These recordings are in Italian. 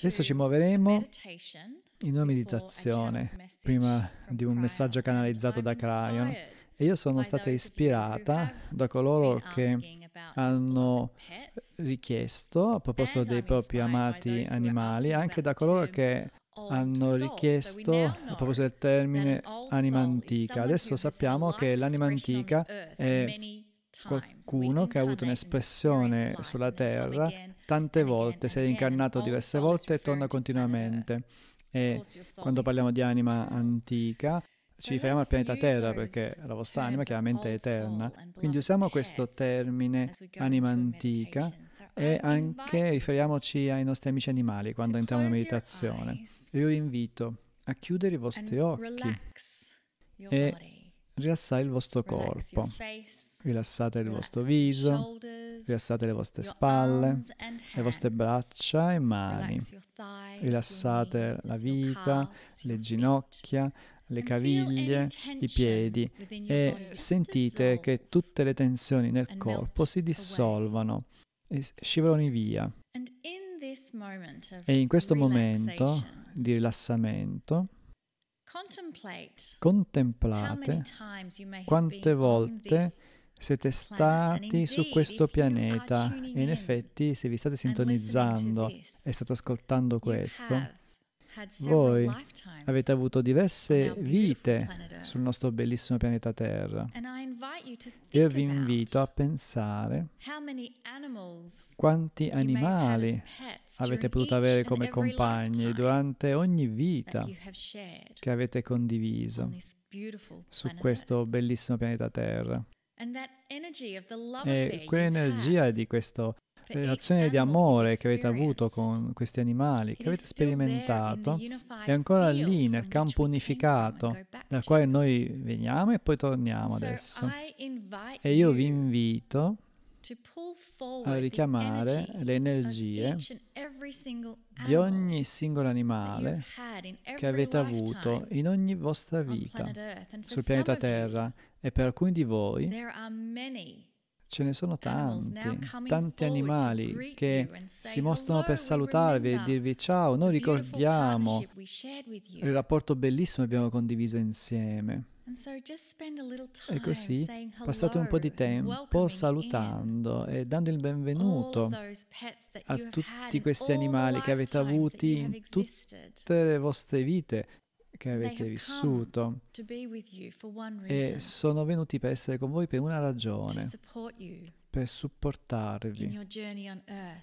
Adesso ci muoveremo in una meditazione prima di un messaggio canalizzato da Cryon e io sono stata ispirata da coloro che hanno richiesto a proposito dei propri amati animali, anche da coloro che hanno richiesto a proposito del termine anima antica. Adesso sappiamo che l'anima antica è qualcuno che ha avuto un'espressione sulla terra tante volte, si è incarnato diverse volte e torna eh. continuamente. E oh, quando parliamo di anima cioè, antica, ci cioè, riferiamo al pianeta Terra perché la vostra cioè, anima chiaramente è eterna. Quindi usiamo questo termine anima antica e anche riferiamoci ai nostri amici animali quando entriamo in meditazione. Io vi invito a chiudere i vostri occhi e rilassare il vostro corpo rilassate il vostro viso, rilassate le vostre spalle, le vostre braccia e mani, rilassate la vita, le ginocchia, le caviglie, i piedi e sentite che tutte le tensioni nel corpo si dissolvano e scivolano via. E in questo momento di rilassamento, contemplate quante volte siete stati su questo pianeta e in effetti se vi state sintonizzando e state ascoltando questo, voi avete avuto diverse vite sul nostro bellissimo pianeta Terra. Io vi invito a pensare quanti animali avete potuto avere come compagni durante ogni vita che avete condiviso su questo bellissimo pianeta Terra. E quell'energia di questa eh, relazione di amore che avete avuto con questi animali, che avete sperimentato, è ancora lì nel campo unificato dal quale noi veniamo e poi torniamo adesso. E io vi invito a richiamare le energie di ogni singolo animale che avete avuto in ogni vostra vita sul pianeta Terra e per alcuni di voi ce ne sono tanti, tanti animali che si mostrano per salutarvi e dirvi ciao, noi ricordiamo il rapporto bellissimo che abbiamo condiviso insieme. E così passate un po' di tempo salutando e dando il benvenuto a tutti questi animali che avete avuti in tutte le vostre vite che avete vissuto e sono venuti per essere con voi per una ragione, per supportarvi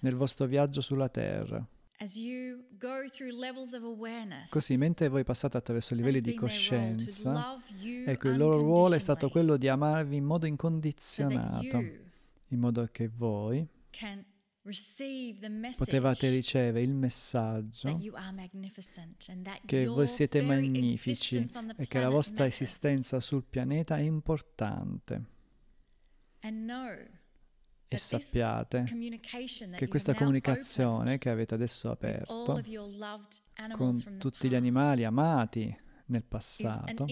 nel vostro viaggio sulla terra. Così, mentre voi passate attraverso livelli di coscienza, ecco, il loro ruolo è stato quello di amarvi in modo incondizionato, in modo che voi potevate ricevere il messaggio che voi siete magnifici e che la vostra esistenza sul pianeta è importante e sappiate che questa comunicazione che avete adesso aperto con tutti gli animali amati nel passato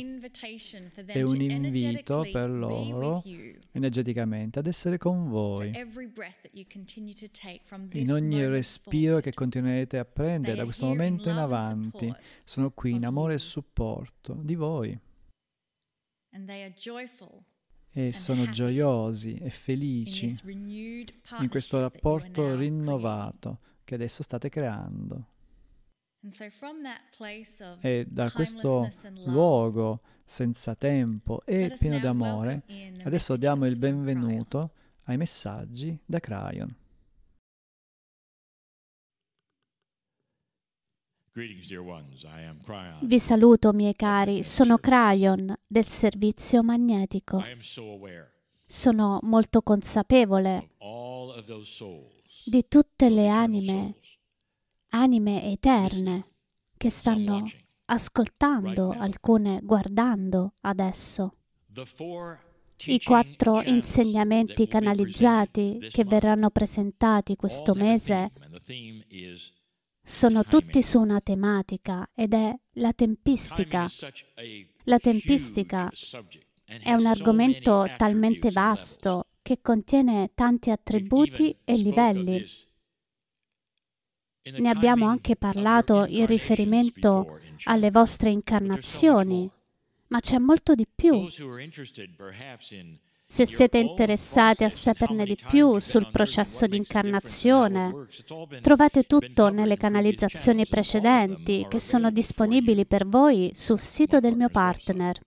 è un invito per loro energeticamente ad essere con voi. In ogni respiro che continuerete a prendere da questo momento in avanti, sono qui in amore e supporto di voi. And they are e sono gioiosi e felici in questo rapporto rinnovato che adesso state creando. E da questo luogo senza tempo e pieno d'amore, adesso diamo il benvenuto ai messaggi da Cryon. Vi saluto, miei cari, sono Cryon del servizio magnetico. Sono molto consapevole di tutte le anime, anime eterne, che stanno ascoltando, alcune guardando adesso. I quattro insegnamenti canalizzati che verranno presentati questo mese sono tutti su una tematica ed è la tempistica. La tempistica è un argomento talmente vasto che contiene tanti attributi e livelli. Ne abbiamo anche parlato in riferimento alle vostre incarnazioni, ma c'è molto di più. Se siete interessati a saperne di più sul processo di incarnazione, trovate tutto nelle canalizzazioni precedenti che sono disponibili per voi sul sito del mio partner.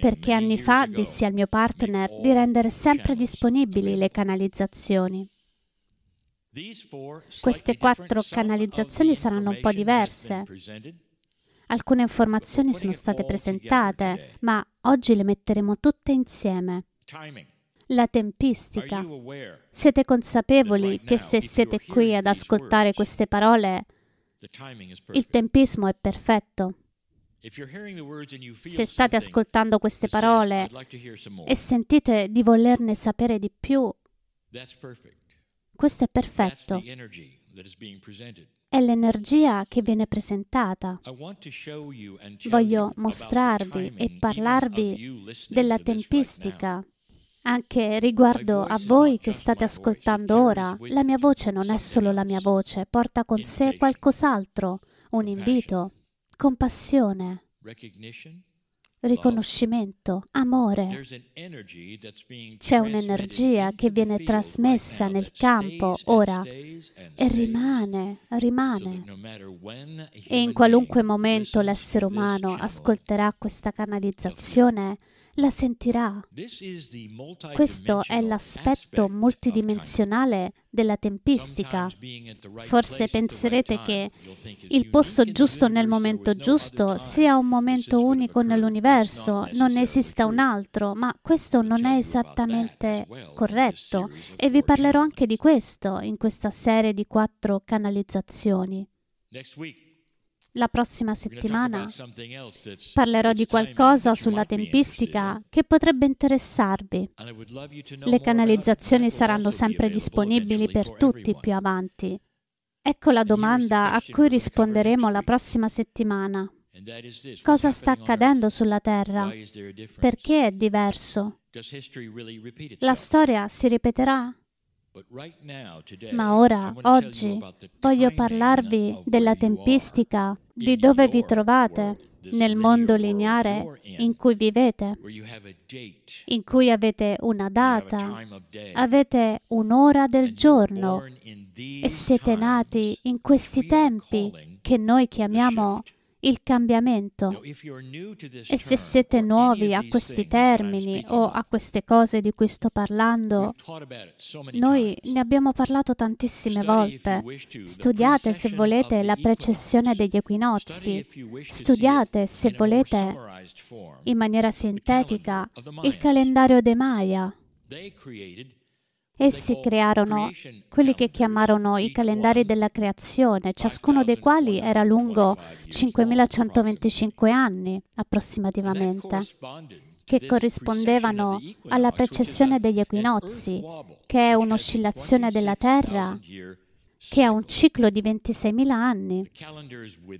Perché anni fa dissi al mio partner di rendere sempre disponibili le canalizzazioni. Queste quattro canalizzazioni saranno un po' diverse, Alcune informazioni sono state presentate, ma oggi le metteremo tutte insieme. La tempistica. Siete consapevoli che se siete qui ad ascoltare queste parole, il tempismo è perfetto. Se state ascoltando queste parole e sentite di volerne sapere di più, questo è perfetto è l'energia che viene presentata. Voglio mostrarvi e parlarvi della tempistica anche riguardo a voi che state ascoltando ora, la mia voce non è solo la mia voce, porta con sé qualcos'altro, un invito, compassione, riconoscimento, amore. C'è un'energia che viene trasmessa nel campo ora e rimane, rimane. E in qualunque momento l'essere umano ascolterà questa canalizzazione, la sentirà. Questo è l'aspetto multidimensionale della tempistica. Forse penserete che il posto giusto nel momento giusto sia un momento unico nell'universo, non esista un altro, ma questo non è esattamente corretto e vi parlerò anche di questo in questa serie di quattro canalizzazioni. La prossima settimana parlerò di qualcosa sulla tempistica che potrebbe interessarvi. Le canalizzazioni saranno sempre disponibili per tutti più avanti. Ecco la domanda a cui risponderemo la prossima settimana. Cosa sta accadendo sulla Terra? Perché è diverso? La storia si ripeterà? Ma ora, oggi, voglio parlarvi della tempistica, di dove vi trovate nel mondo lineare in cui vivete, in cui avete una data, avete un'ora del giorno e siete nati in questi tempi che noi chiamiamo il cambiamento. E se siete nuovi a questi termini o a queste cose di cui sto parlando, noi ne abbiamo parlato tantissime volte. Studiate se volete la precessione degli equinozi, studiate se volete in maniera sintetica il calendario dei Maya. Essi crearono quelli che chiamarono i calendari della creazione, ciascuno dei quali era lungo 5125 anni approssimativamente, che corrispondevano alla precessione degli equinozi, che è un'oscillazione della Terra che ha un ciclo di 26.000 anni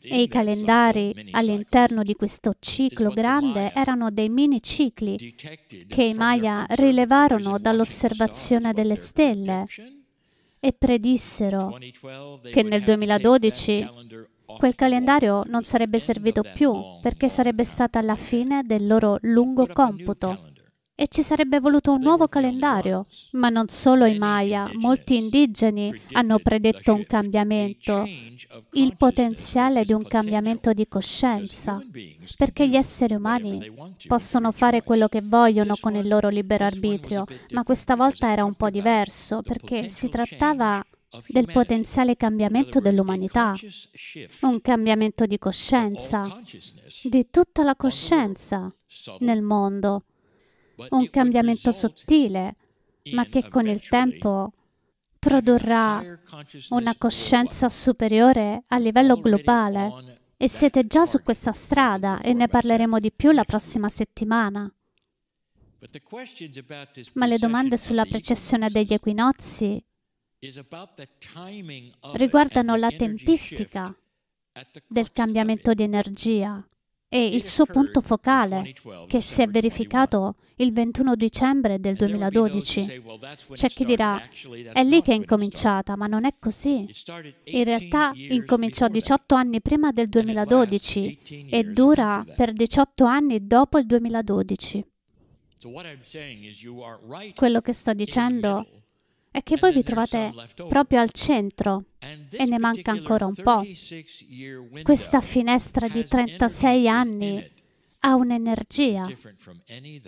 e i calendari all'interno di questo ciclo grande erano dei mini cicli che i Maya rilevarono dall'osservazione delle stelle e predissero che nel 2012 quel calendario non sarebbe servito più perché sarebbe stata la fine del loro lungo computo e ci sarebbe voluto un nuovo calendario. Ma non solo i Maya, molti indigeni hanno predetto un cambiamento, il potenziale di un cambiamento di coscienza, perché gli esseri umani possono fare quello che vogliono con il loro libero arbitrio, ma questa volta era un po' diverso perché si trattava del potenziale cambiamento dell'umanità, un cambiamento di coscienza, di tutta la coscienza nel mondo un cambiamento sottile, ma che con il tempo produrrà una coscienza superiore a livello globale. E siete già su questa strada e ne parleremo di più la prossima settimana. Ma le domande sulla precessione degli equinozi riguardano la tempistica del cambiamento di energia e il suo punto focale che si è verificato il 21 dicembre del 2012. C'è chi dirà, è lì che è incominciata, ma non è così. In realtà incominciò 18 anni prima del 2012 e dura per 18 anni dopo il 2012. Quello che sto dicendo è che voi vi trovate proprio al centro e ne manca ancora un po'. Questa finestra di 36 anni ha un'energia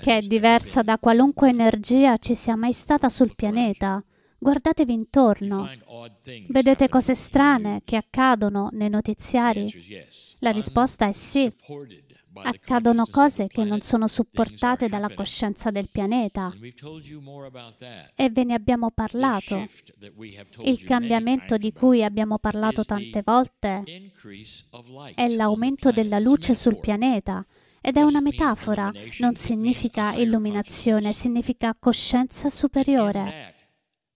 che è diversa da qualunque energia ci sia mai stata sul pianeta. Guardatevi intorno, vedete cose strane che accadono nei notiziari? La risposta è sì accadono cose che non sono supportate dalla coscienza del pianeta e ve ne abbiamo parlato. Il cambiamento di cui abbiamo parlato tante volte è l'aumento della luce sul pianeta. Ed è una metafora, non significa illuminazione, significa coscienza superiore.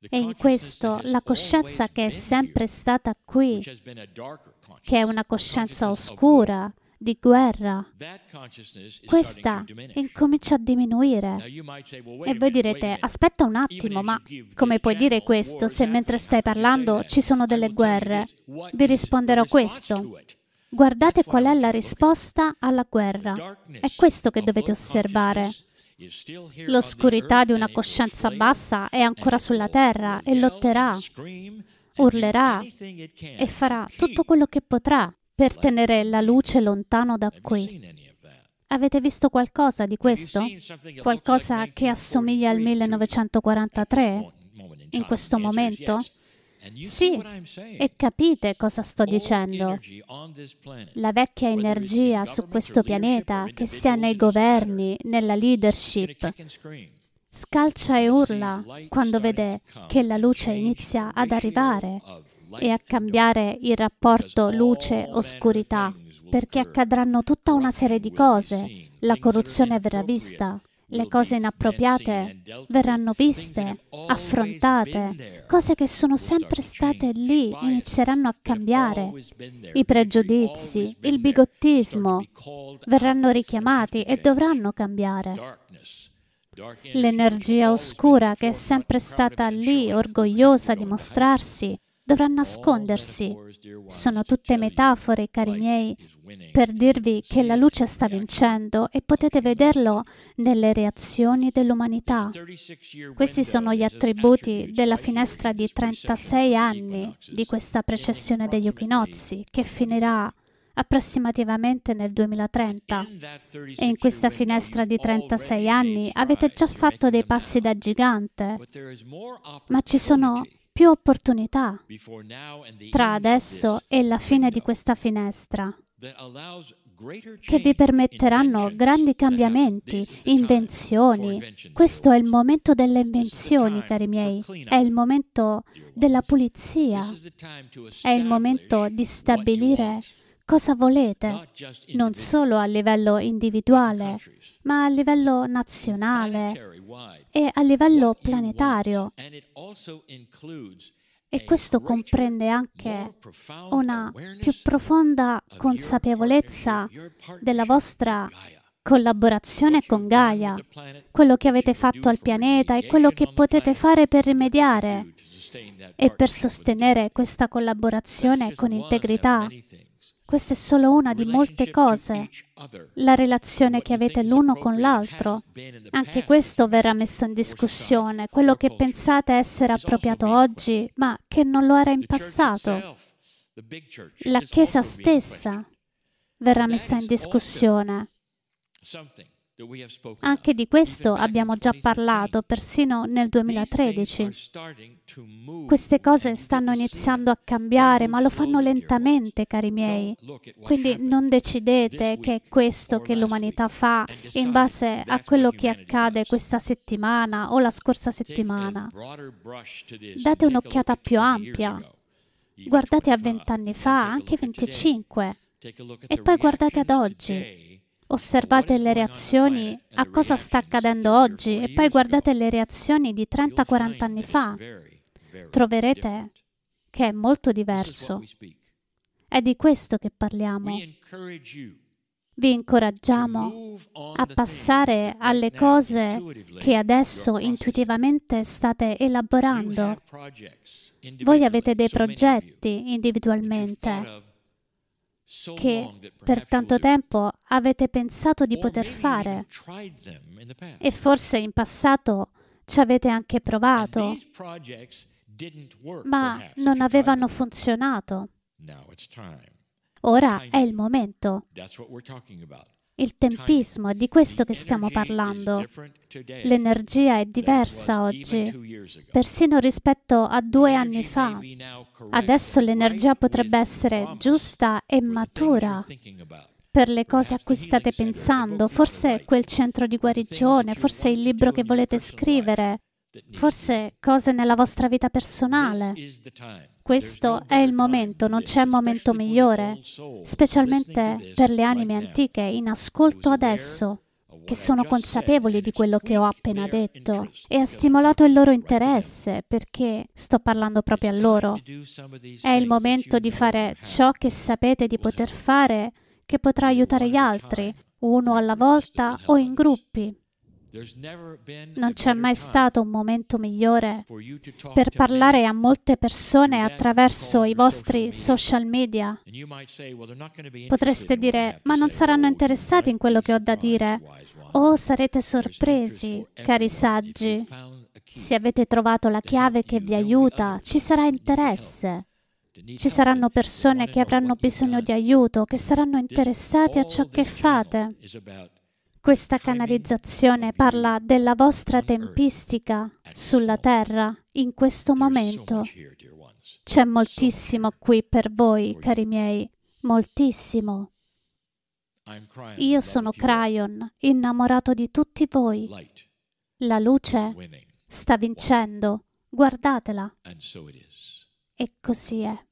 E in questo la coscienza che è sempre stata qui, che è una coscienza oscura, di guerra. Questa incomincia a diminuire. E voi direte, aspetta un attimo, ma come puoi dire questo se mentre stai parlando ci sono delle guerre? Vi risponderò questo. Guardate qual è la risposta alla guerra. È questo che dovete osservare. L'oscurità di una coscienza bassa è ancora sulla terra e lotterà, urlerà e farà tutto quello che potrà per tenere la luce lontano da qui. Avete visto qualcosa di questo? Qualcosa che assomiglia al 1943 in questo momento? Sì, e capite cosa sto dicendo. La vecchia energia su questo pianeta, che sia nei governi, nella leadership, scalcia e urla quando vede che la luce inizia ad arrivare e a cambiare il rapporto luce-oscurità, perché accadranno tutta una serie di cose. La corruzione verrà vista, le cose inappropriate verranno viste, affrontate, cose che sono sempre state lì inizieranno a cambiare, i pregiudizi, il bigottismo verranno richiamati e dovranno cambiare. L'energia oscura che è sempre stata lì, orgogliosa di mostrarsi, dovrà nascondersi. Sono tutte metafore, cari miei, per dirvi che la luce sta vincendo e potete vederlo nelle reazioni dell'umanità. Questi sono gli attributi della finestra di 36 anni di questa precessione degli equinozi che finirà approssimativamente nel 2030. E in questa finestra di 36 anni avete già fatto dei passi da gigante, ma ci sono più opportunità tra adesso e la fine di questa finestra che vi permetteranno grandi cambiamenti, invenzioni. Questo è il momento delle invenzioni, cari miei. È il momento della pulizia. È il momento di stabilire cosa volete, non solo a livello individuale, ma a livello nazionale e a livello planetario. E questo comprende anche una più profonda consapevolezza della vostra collaborazione con Gaia, quello che avete fatto al pianeta e quello che potete fare per rimediare e per sostenere questa collaborazione con integrità. Questa è solo una di molte cose, la relazione che avete l'uno con l'altro. Anche questo verrà messo in discussione, quello che pensate essere appropriato oggi, ma che non lo era in passato. La Chiesa stessa verrà messa in discussione. Anche di questo abbiamo già parlato, persino nel 2013. Queste cose stanno iniziando a cambiare, ma lo fanno lentamente, cari miei. Quindi non decidete che è questo che l'umanità fa in base a quello che accade questa settimana o la scorsa settimana. Date un'occhiata più ampia. Guardate a vent'anni uh, fa, anche 25. E poi guardate ad oggi osservate le reazioni a cosa sta accadendo oggi e poi guardate le reazioni di 30-40 anni fa, troverete che è molto diverso. È di questo che parliamo. Vi incoraggiamo a passare alle cose che adesso intuitivamente state elaborando. Voi avete dei progetti individualmente che per tanto tempo avete pensato di poter fare e forse in passato ci avete anche provato, ma non avevano funzionato. Ora è il momento il tempismo, è di questo che stiamo parlando. L'energia è diversa oggi, persino rispetto a due anni fa. Adesso l'energia potrebbe essere giusta e matura per le cose a cui state pensando, forse quel centro di guarigione, forse il libro che volete scrivere, forse cose nella vostra vita personale. Questo è il momento, non c'è momento migliore, specialmente per le anime antiche in ascolto adesso che sono consapevoli di quello che ho appena detto e ha stimolato il loro interesse perché sto parlando proprio a loro. È il momento di fare ciò che sapete di poter fare che potrà aiutare gli altri, uno alla volta o in gruppi. Non c'è mai stato un momento migliore per parlare a molte persone attraverso i vostri social media. Potreste dire, ma non saranno oh, interessati in quello che ho da dire. O oh, sarete sorpresi, cari saggi. Se avete trovato la chiave che vi aiuta, ci sarà interesse. Ci saranno persone che avranno bisogno di aiuto, che saranno interessate a ciò che fate. Questa canalizzazione parla della vostra tempistica sulla terra in questo momento. C'è moltissimo qui per voi, cari miei, moltissimo. Io sono Cryon, innamorato di tutti voi. La luce sta vincendo, guardatela. E così è.